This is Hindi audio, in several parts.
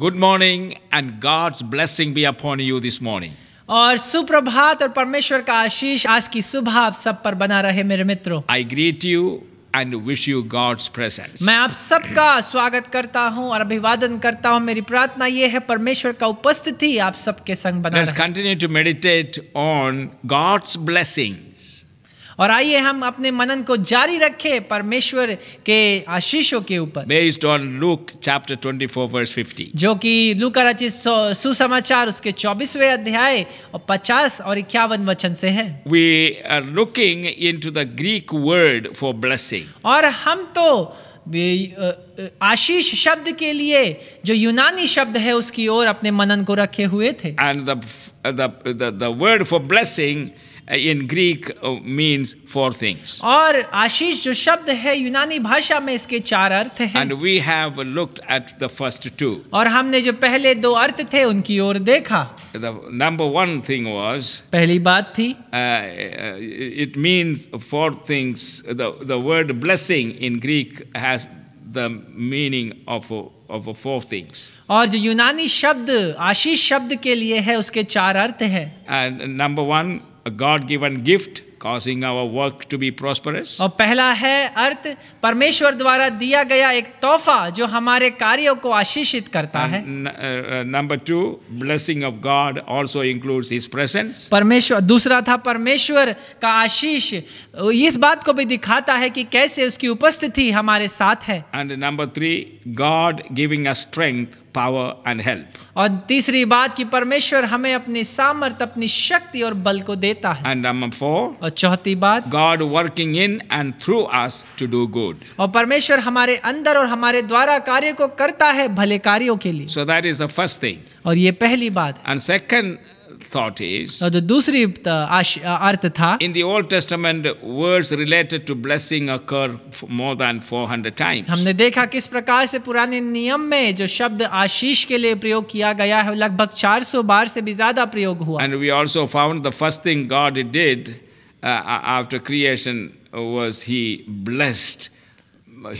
Good morning and God's blessing be upon you this morning और सुप्रभात और परमेश्वर का आशीष आज की सुबह आप सब पर बना रहे मेरे मित्रों I greet you and wish you God's presence मैं आप सबका स्वागत करता हूं और अभिवादन करता हूं मेरी प्रार्थना ये है परमेश्वर का उपस्थिति आप सबके संग बना continue to meditate on God's blessing और आइए हम अपने मनन को जारी रखें परमेश्वर के आशीषों के ऊपर based on Luke chapter 24 verse 50 जो कि लूका रचित सुसमाचार उसके 24वें अध्याय और 50 और 51 वचन से है we are looking into the Greek word for blessing और हम तो आशीष शब्द के लिए जो यूनानी शब्द है उसकी ओर अपने मनन को रखे हुए थे and the word for blessing in Greek means four things. और आशीष जो शब्द है यूनानी भाषा में इसके चार अर्थ हैं. And we have looked at the first two. और हमने जो पहले दो अर्थ थे उनकी ओर देखा. The number one thing was. पहली बात थी. Uh, it means four things. The the word blessing in Greek has the meaning of a, of a four things. और जो यूनानी शब्द आशीष शब्द के लिए है उसके चार अर्थ हैं. And number one a God given gift causing our work to be prosperous. और पहला है अर्थ परमेश्वर द्वारा दिया गया एक तोहफा जो हमारे कार्यों को आशीषित करता है number two blessing of God also includes his presence परमेश्वर दूसरा था परमेश्वर का आशीष इस बात को भी दिखाता है कि कैसे उसकी उपस्थिति हमारे साथ है and number three God giving a strength power and help और तीसरी बात कि परमेश्वर हमें अपनी सामर्थ अपनी शक्ति और बल को देता है and number four और चौथी बात God working in and through us to do good और परमेश्वर हमारे अंदर और हमारे द्वारा कार्य को करता है भले कार्यो के लिए सो that is the first thing और ये पहली बात and second thought is और जो dusri arth tha in the old testament words related to blessing occur more than 400 times humne dekha kis prakar se purane niyam mein jo shabd aashish ke liye prayog kiya gaya hai lagbhag 400 bar se bhi zyada prayog hua and we also found the first thing god did uh, after creation was he blessed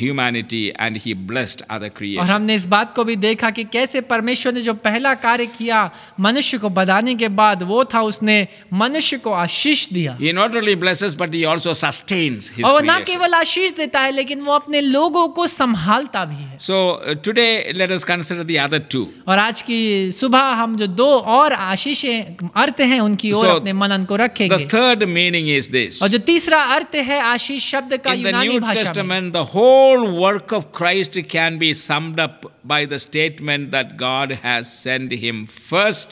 humanity and he blessed other creation. और हमने इस बात को भी देखा कि कैसे परमेश्वर ने जो पहला कार्य किया मनुष्य को बनाने के बाद वो था उसने मनुष्य को आशीष दिया He not only blesses but he also sustains his और वो ना केवल आशीष देता है लेकिन वो अपने लोगों को संभालता भी है So today let us consider the other two. और आज की सुबह हम जो दो और आशीषें अर्थ हैं उनकी ओर so, अपने मनन को रखेंगे The third meaning is this. और जो तीसरा अर्थ है आशीष शब्द का यूनानी भाषा में In the New Testament the whole whole work of Christ can be summed up by the statement that God has sent him first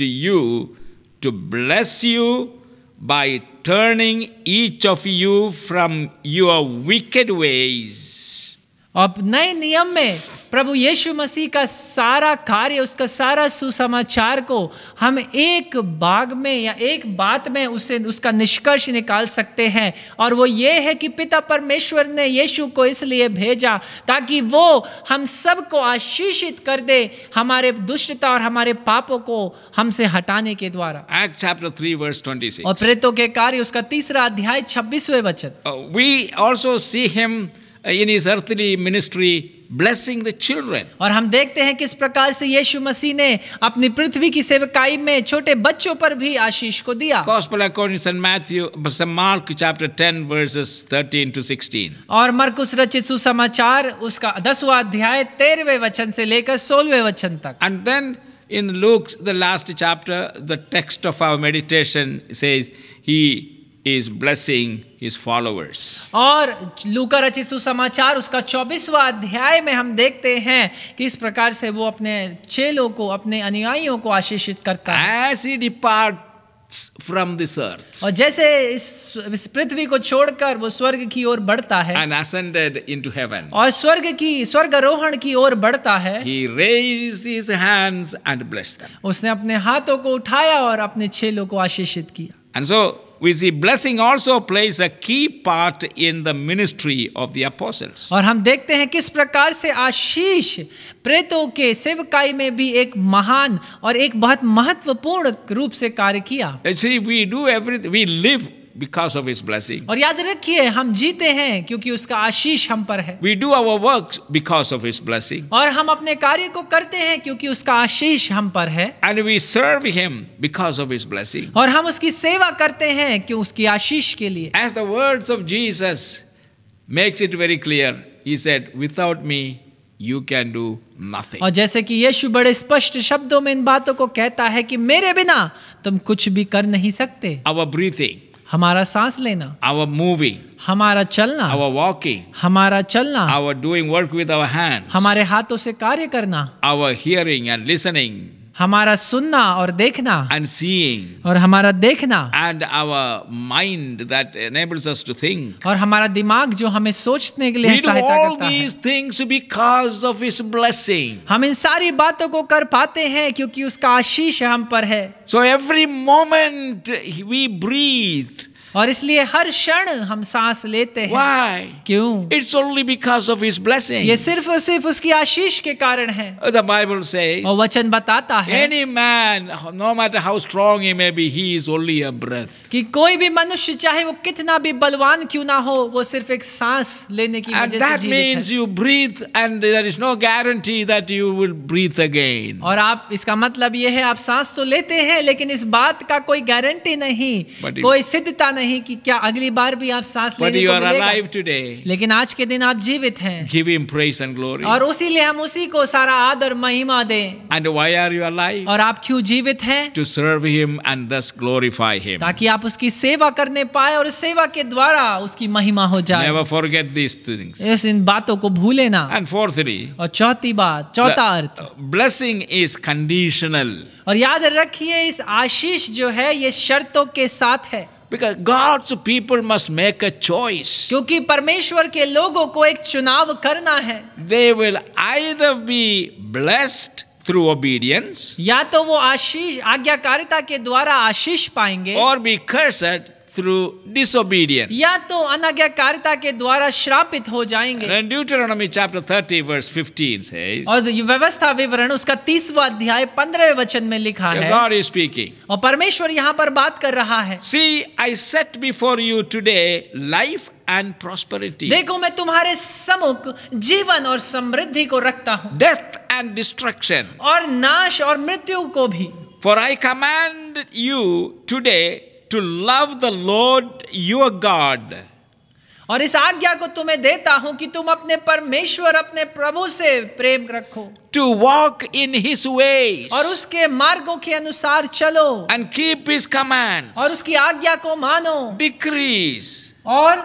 to you to bless you by turning each of you from your wicked ways अब नए नियम में प्रभु यीशु मसीह का सारा कार्य उसका सारा सुसमाचार को हम एक बाग में या एक बात में उसे उसका निष्कर्ष निकाल सकते हैं और वो ये है कि पिता परमेश्वर ने यीशु को इसलिए भेजा ताकि वो हम सबको आशीषित कर दे हमारे दुष्टता और हमारे पापों को हमसे हटाने के द्वारा एक्ट चैप्टर वर्स और प्रेतों के कार्य उसका तीसरा अध्याय छब्बीसवें वचन we also see him in his earthly ministry blessing the children और हम देखते हैं किस प्रकार से यीशु मसीह ने अपनी पृथ्वी की सेवकाई में छोटे बच्चों पर भी आशीष को दिया Gospel according to St Matthew St Mark chapter 10 verses 13 to 16 और मरकुस रचित सुसमाचार उसका 10वां अध्याय 13वें वचन से लेकर 16वें वचन तक And then in Luke the last chapter the text of our meditation says he is blessing his followers. और लूका रचित सुसमाचार उसका 24वां अध्याय में हम देखते हैं कि इस प्रकार से वो अपने चेलों को अपने अनुयायियों को आशीषित करता है As he departs from this earth. और जैसे इस इस पृथ्वी को छोड़कर वो स्वर्ग की ओर बढ़ता है and ascended into heaven. और स्वर्ग की स्वर्ग आरोहण की ओर बढ़ता है He raised his hands and blessed them. उसने अपने हाथों को उठाया और अपने चेलों को आशीषित किया And so we see blessing also plays a key part in the ministry of the apostles और हम देखते हैं किस प्रकार से आशीष प्रेतों के सेवकाई में भी एक महान और एक बहुत महत्वपूर्ण रूप से कार्य किया see we do everything we live because of his blessing. और याद रखिए हम जीते हैं क्योंकि उसका आशीष हम पर है. We do our work because of his blessing. और हम अपने कार्य को करते हैं क्योंकि उसका आशीष हम पर है. And we serve him because of his blessing. और हम उसकी सेवा करते हैं क्यों उसकी आशीष के लिए. As the words of Jesus makes it very clear, he said, "Without me, you can do nothing. और जैसे कि यीशु बड़े स्पष्ट शब्दों में इन बातों को कहता है कि मेरे बिना तुम कुछ भी कर नहीं सकते. Our breathing. हमारा सांस लेना आवर मूविंग हमारा चलना आवर वॉकिंग हमारा चलना our doing work with our hand हमारे हाथों से कार्य करना आवर हियरिंग एंड लिसनिंग हमारा सुनना और देखना and seeing, और हमारा देखना and our mind that enables us to think, और हमारा दिमाग जो हमें सोचने के लिए सहायता करता because of his blessing. हम इन सारी बातों को कर पाते हैं क्योंकि उसका आशीष हम पर है so every moment we breathe और इसलिए हर क्षण हम सांस लेते हैं Why? क्यों it's only because of his blessing ये सिर्फ और सिर्फ उसकी आशीष के कारण है द बाइबल से और वचन बताता है any man no matter how strong he may be he is only a breath कि कोई भी मनुष्य चाहे वो कितना भी बलवान क्यों ना हो वो सिर्फ एक सांस लेने की वजह से जीवित means है you breathe and there is no guarantee that you will breathe और आप इसका मतलब ये है आप सांस तो लेते हैं लेकिन इस बात का कोई गारंटी नहीं But कोई सिद्धता नहीं नहीं कि क्या अगली बार भी आप सांस लेने को मिलेगा today. लेकिन आज के दिन आप जीवित हैं Give him praise and glory. और उसी लिए हम उसी को सारा आदर महिमा दें And why are you alive? और आप क्यों जीवित हैं to serve him and thus glorify him ताकि आप उसकी सेवा करने पाए और सेवा के द्वारा उसकी महिमा हो जाए Never forget दिस things. इस इन बातों को भूले ना And fourthly, और चौथी बात चौथा अर्थ ब्लेसिंग इज कंडीशनल और याद रखिए इस आशीष जो है ये शर्तों के साथ है Because God's people must make a choice. क्योंकि परमेश्वर के लोगों को एक चुनाव करना है They will either be blessed through obedience या तो वो आशीष आज्ञाकारिता के द्वारा आशीष पाएंगे or be cursed through disobedience या तो अनाज्ञाकारिता ke dwara shrapit ho jayenge and deuteronomy chapter 30 verse 15 says aur और vyavastha vivaran uska 30va adhyay 15ve vachan mein likha hai god is speaking aur parmeshwar yahan par baat kar raha hai see i set before you today life and prosperity. dekho main tumhare समुख jeevan aur samriddhi ko rakhta hu Death and destruction. aur nash aur mrityu ko bhi For I command you today to love the Lord your God और इस आज्ञा को तुम्हें देता हूं कि तुम अपने परमेश्वर अपने प्रभु से प्रेम रखो टू वॉक इन हिस वे और उसके मार्गों के अनुसार चलो एंड कीप हिज कमांड और उसकी आज्ञा को मानो डिक्रीज और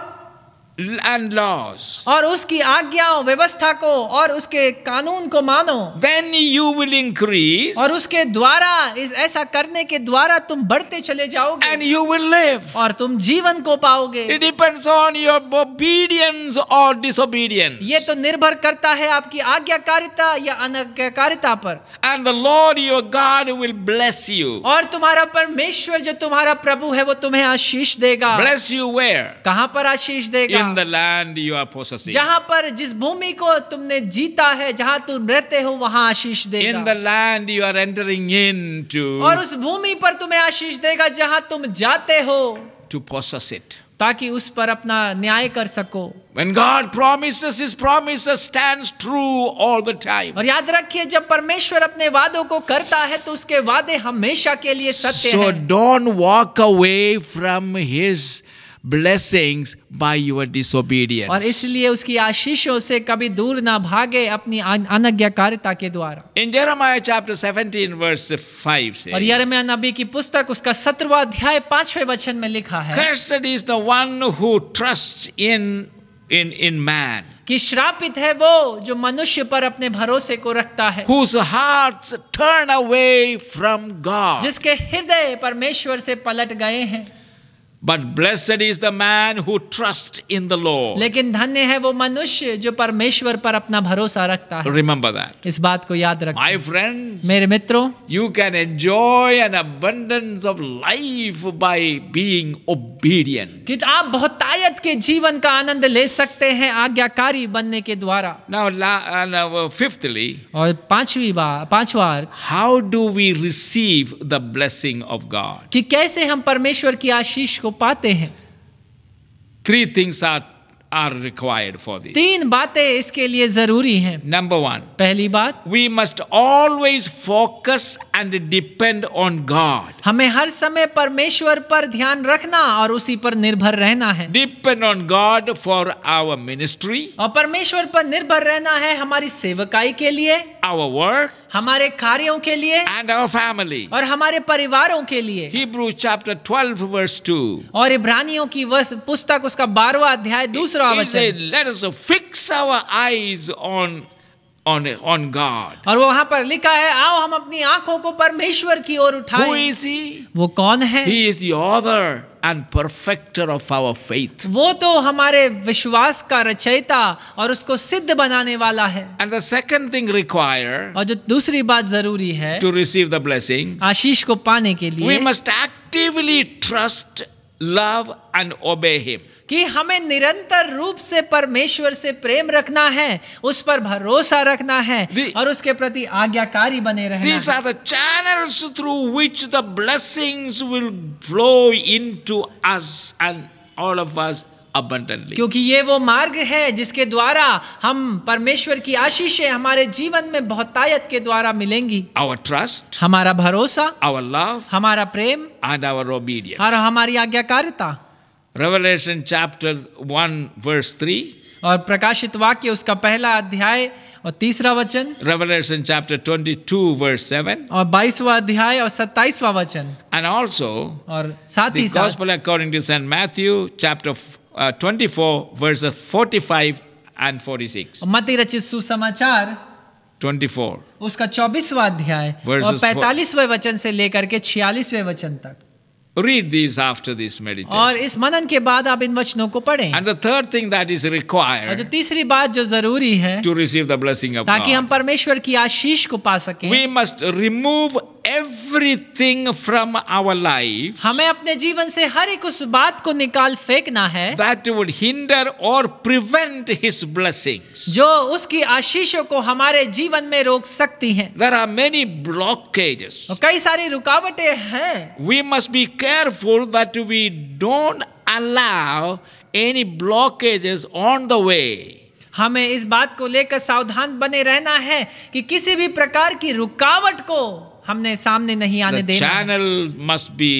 and laws. और उसकी आज्ञाओं व्यवस्था को और उसके कानून को मानो Then you will increase. और उसके द्वारा इस ऐसा करने के द्वारा तुम बढ़ते चले जाओगे And you will live. और तुम जीवन को पाओगे It depends on your obedience or disobedience. ये तो निर्भर करता है आपकी आज्ञाकारिता या अनाज्ञाकारिता पर And the Lord your God will bless you. और तुम्हारा परमेश्वर जो तुम्हारा प्रभु है वो तुम्हें आशीष देगा Bless you where? कहाँ पर आशीष देगा in the land you are possessing जहां पर जिस भूमि को तुमने जीता है जहां तुम रहते हो वहां आशीष देगा in the land you are entering into और उस भूमि पर तुम्हें आशीष देगा जहां तुम जाते हो to possess it ताकि उस पर अपना न्याय कर सको When God promises, His promises stands true all the time. और याद रखिए जब परमेश्वर अपने वादों को करता है तो उसके वादे हमेशा के लिए सत्य so हैं। So don't walk away from His blessings by your disobedience. और इसलिए उसकी आशीषों से कभी दूर ना भागे अपनी अनज्ञाकारिता के द्वारा. In Jeremiah chapter 17 verse 5 से. और यिर्मयाह नबी की पुस्तक उसका 17वां अध्याय 5वें वचन में लिखा है. Cursed is the one who trusts in in in man. कि श्रापित है वो जो मनुष्य पर अपने भरोसे को रखता है टर्न अवे फ्रॉम गॉड जिसके हृदय परमेश्वर से पलट गए हैं But blessed is the man who trusts in the Lord. लेकिन धन्य है वो मनुष्य जो परमेश्वर पर अपना भरोसा रखता है. Remember that. इस बात को याद रखें. My friends. मेरे मित्रों. You can enjoy an abundance of life by being obedient. कि आप बहुतायत के जीवन का आनंद ले सकते हैं आज्ञाकारी बनने के द्वारा. Now, now fifthly. और पांचवी बार पांचवा. How do we receive the blessing of God? कि कैसे हम परमेश्वर की आशीष को पाते हैं three things are are required for this. तीन बातें इसके लिए जरूरी हैं. नंबर वन पहली बात. We must always focus and depend on God हमें हर समय परमेश्वर पर ध्यान रखना और उसी पर निर्भर रहना है. Depend on God for our ministry और परमेश्वर पर निर्भर रहना है हमारी सेवकाई के लिए. Our work. हमारे कार्यों के लिए. एंड आवर फैमिली और हमारे परिवारों के लिए. Hebrew chapter 12 verse 2. और इब्रानियों की पुस्तक उसका बारवा अध्याय दूसरा रावचन और वहां पर लिखा है आओ हम अपनी आंखों को परमेश्वर की ओर उठाएं वो कौन है he is author and perfecter of our faith वो तो हमारे विश्वास का रचयिता और उसको सिद्ध बनाने वाला है and the second thing require और जो दूसरी बात जरूरी है टू रिसीव द ब्लेसिंग आशीष को पाने के लिए we must actively trust love and obey him कि हमें निरंतर रूप से परमेश्वर से प्रेम रखना है उस पर भरोसा रखना है the, और उसके प्रति आज्ञाकारी बने रहना है channels through which the blessings will flow to us and all of us abundantly क्योंकि ये वो मार्ग है जिसके द्वारा हम परमेश्वर की आशीषें हमारे जीवन में बहुतायत के द्वारा मिलेंगी आवर ट्रस्ट हमारा भरोसा आवर लव हमारा प्रेम एंड आवर ओबीडियंस और हमारी आज्ञाकारिता revelation chapter one verse three और प्रकाशित वाक्य उसका पहला अध्याय और तीसरा वचन revolution chapter twenty two verse seven और बाईसवा अध्याय और सत्ताईसवा वचन एंड ऑल्सो और साथ ही according to saint Matthew chapter uh, 24 verses 45 and 46 मत्ती रचित सुसमाचार 24 उसका 24वां अध्याय और 45वें वचन से लेकर के 46वें वचन तक Read these after this meditation. और इस मनन के बाद आप इन वचनों को पढ़ें। And the third thing that is required. और जो तीसरी बात जो जरूरी है। To receive the blessing of God. ताकि हम परमेश्वर की आशीष को पा सकें। We must remove everything from our life हमें अपने जीवन से हर एक उस बात को निकाल फेंकना है that would hinder or prevent his blessings जो उसकी आशीषों को हमारे जीवन में रोक सकती हैं there are many blockages कई सारी रुकावटें हैं we must be careful that we don't allow any blockages on the way हमें इस बात को लेकर सावधान बने रहना है कि किसी भी प्रकार की रुकावट को हमने सामने नहीं आने देना channel must be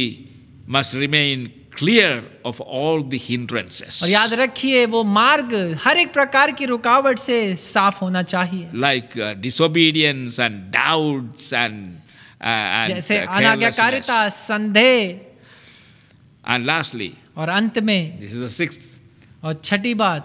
must remain clear of all hindrances और याद रखिए वो मार्ग हर एक प्रकार की रुकावट से साफ होना चाहिए like disobedience and doubts and जैसे uh, अनाज्ञाकारिता संदेह एंड लास्टली और अंत में दिस इज द सिक्स्थ और छठी बात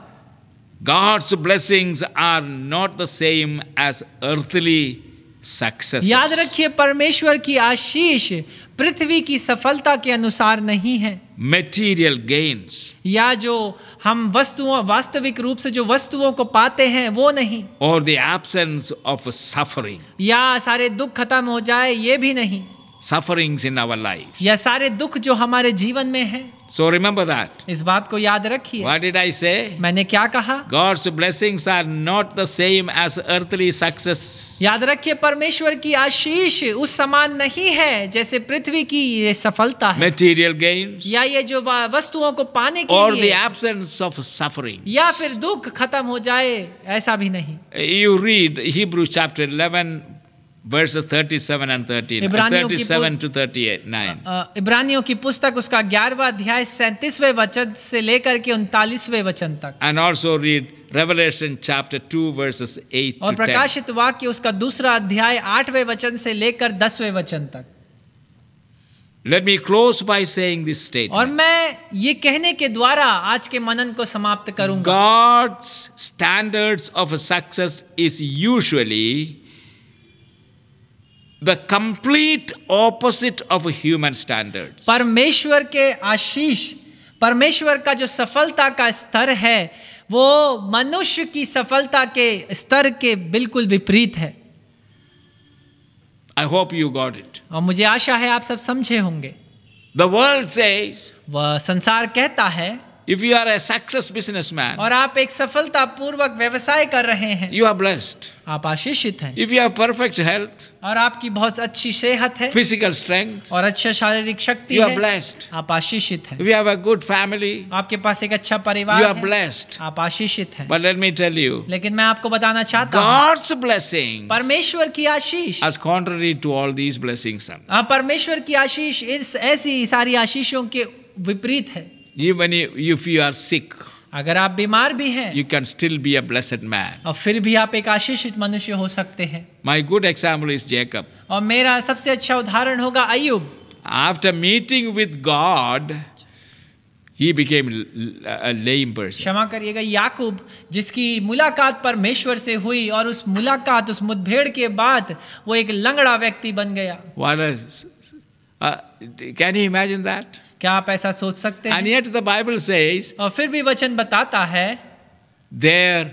God's blessings are not the same as earthly success. याद रखिए परमेश्वर की आशीष पृथ्वी की सफलता के अनुसार नहीं है मेटीरियल गेन्स या जो हम वस्तुओं वास्तविक रूप से जो वस्तुओं को पाते हैं वो नहीं और द ऑफ सफरिंग या सारे दुख खत्म हो जाए ये भी नहीं sufferings in our life ya sare dukh jo hamare jeevan mein hai so remember that is baat ko yaad rakhiye what did i say maine kya kaha god's blessings are not the same as earthly success याद रखिए परमेश्वर की आशीष उस समान नहीं है जैसे पृथ्वी की ये सफलता है material gains या ये जो वस्तुओं को पाने के or the absence of suffering या फिर दुख खत्म हो जाए ऐसा भी नहीं you read hebrews chapter 11 verses 37 and 13 37 to 38 9 इब्रानियों की पुस्तक उसका 11वां अध्याय 37वें वचन से लेकर के 39वें वचन तक and also read Revelation chapter 2 verses 8 और प्रकाशित वाक्य उसका दूसरा अध्याय 8वें वचन से लेकर 10वें वचन तक Let me close by saying this statement. और मैं ये कहने के द्वारा आज के मनन को समाप्त करूंगा God's standards of success is usually the complete opposite of a human standard परमेश्वर के आशीष परमेश्वर का जो सफलता का स्तर है वो मनुष्य की सफलता के स्तर के बिल्कुल विपरीत है I hope you got it और मुझे आशा है आप सब समझे होंगे द वर्ल्ड से वह संसार कहता है if you are a success business man और आप एक सफलता पूर्वक व्यवसाय कर रहे हैं यू आर ब्लेस्ड आप आशीषित हैं if you have perfect health और आपकी बहुत अच्छी सेहत है फिजिकल स्ट्रेंथ और अच्छा शारीरिक शक्ति यू आर ब्लेस्ड आप आशीषित हैं we have a good family आपके पास एक अच्छा परिवार यू आर ब्लेस्ड आप आशीषित हैं but let me tell you लेकिन मैं आपको बताना चाहता हूँ गॉड्स ब्लेसिंग परमेश्वर की आशीष as contrary to all these blessings परमेश्वर की आशीष इस ऐसी सारी आशीषों के विपरीत है Even if you are sick, अगर आप बीमार भी हैं you can still be a blessed man और फिर भी आप एक आशीषित मनुष्य हो सकते हैं my good example is Jacob और मेरा सबसे अच्छा उदाहरण होगा अयुब after meeting with God He became a lame person. क्षमा करिएगा याकूब जिसकी मुलाकात परमेश्वर से हुई और उस मुलाकात उस मुठभेड़ के बाद वो एक लंगड़ा व्यक्ति बन गया कैन यू इमेजिन दैट क्या आप ऐसा सोच सकते हैं? एंड yet the Bible और फिर भी वचन बताता है. देर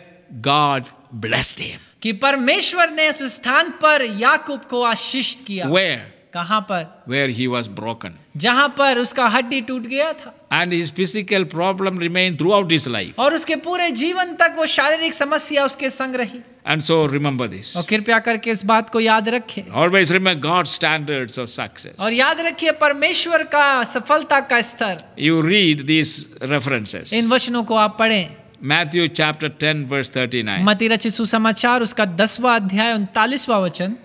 गॉड blessed हिम कि परमेश्वर ने उस स्थान पर याकूब को आशीष किया. Where? कहां पर? वेयर ही was ब्रोकन जहाँ पर उसका हड्डी टूट गया था. and his physical problem remained throughout his life. aur uske pure jeevan tak wo sharirik samasya uske sang rahi And so remember this. aur kripya karke is baat ko yaad rakhe Always remember God's standards of success. aur yaad rakhiye parmeshwar ka safalta ka star You read these references. in वचनों ko aap padhe Matthew chapter 10 verse 39. mati rachi su samachar uska 10va adhyay 39va vachan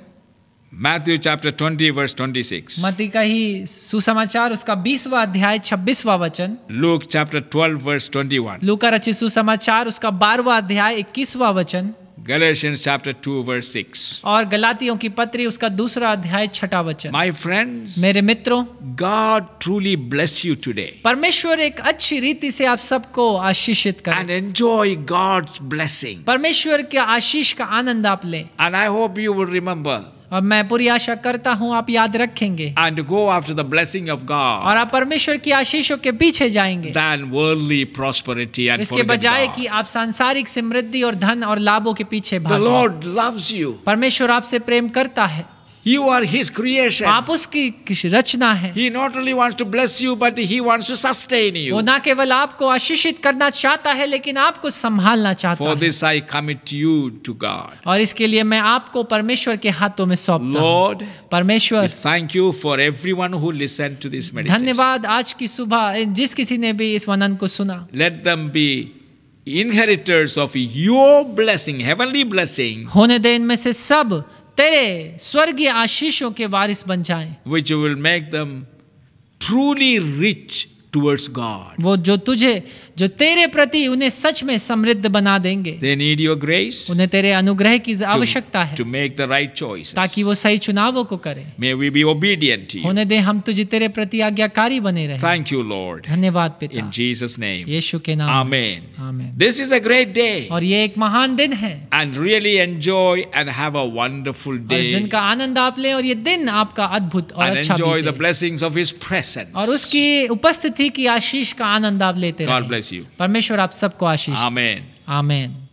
Matthew chapter 20 verse 26 मती का ही सुसमाचार उसका 20वां अध्याय 26वां वचन लूक चैप्टर 12 वर्स 21 लूका रचित सुसमाचार उसका 12वां अध्याय 21वां वचन Galatians chapter 2 verse 6 और गलातियों की पत्री उसका दूसरा अध्याय छठा वचन My friends मेरे मित्रों God truly bless you today परमेश्वर एक अच्छी रीति से आप सबको आशीषित करे. and enjoy God's blessing परमेश्वर के आशीष का आनंद आप लें and I hope you will remember और मैं पूरी आशा करता हूँ आप याद रखेंगे and go after the blessing of God और आप परमेश्वर की आशीषों के पीछे जाएंगे देन वर्ल्डली प्रॉस्पेरिटी एंड इसके बजाय कि आप सांसारिक समृद्धि और धन और लाभों के पीछे भागो लॉर्ड लव्स यू परमेश्वर आपसे प्रेम करता है You are his creation. आप उसकी रचना हैं. He not only wants to bless you, but he wants to sustain you. वो ना केवल आपको आशीषित करना चाहता है, लेकिन आपको संभालना चाहता है. For this I commit you to God. और इसके लिए मैं आपको परमेश्वर के हाथों में सौंपता हूँ. Lord, परमेश्वर. Thank you for everyone who listened to this meditation. धन्यवाद आज की सुबह जिस किसी ने भी इस वनन को सुना. Let them be inheritors of your blessing, heavenly blessing. होने दें में से सब तेरे स्वर्गीय आशीषों के वारिस बन जाएं। Which will make them truly rich towards God. wo jo tujhe jo tere prati unhe sach mein samriddh bana denge They need your grace unhe tere anugrah ki avashyakta hai to make the right choices. taki wo sahi चुनावों ko kare May we be obedient to you. होने de hum tujhe tere prati aagyakari bane rahe Thank you Lord. dhanyawad pita In Jesus name. yeshu ke naam Amen. Amen. This is a great day. aur ye ek महान din hai And really enjoy and have a wonderful day. इस दिन का आनंद आप लें और ये दिन आपका अद्भुत और and अच्छा enjoy the blessings of his presence. aur uski upasthiti मसीह की आशीष का आनंद आप लेते हैं परमेश्वर आप सबको आशीष आमेन आमेन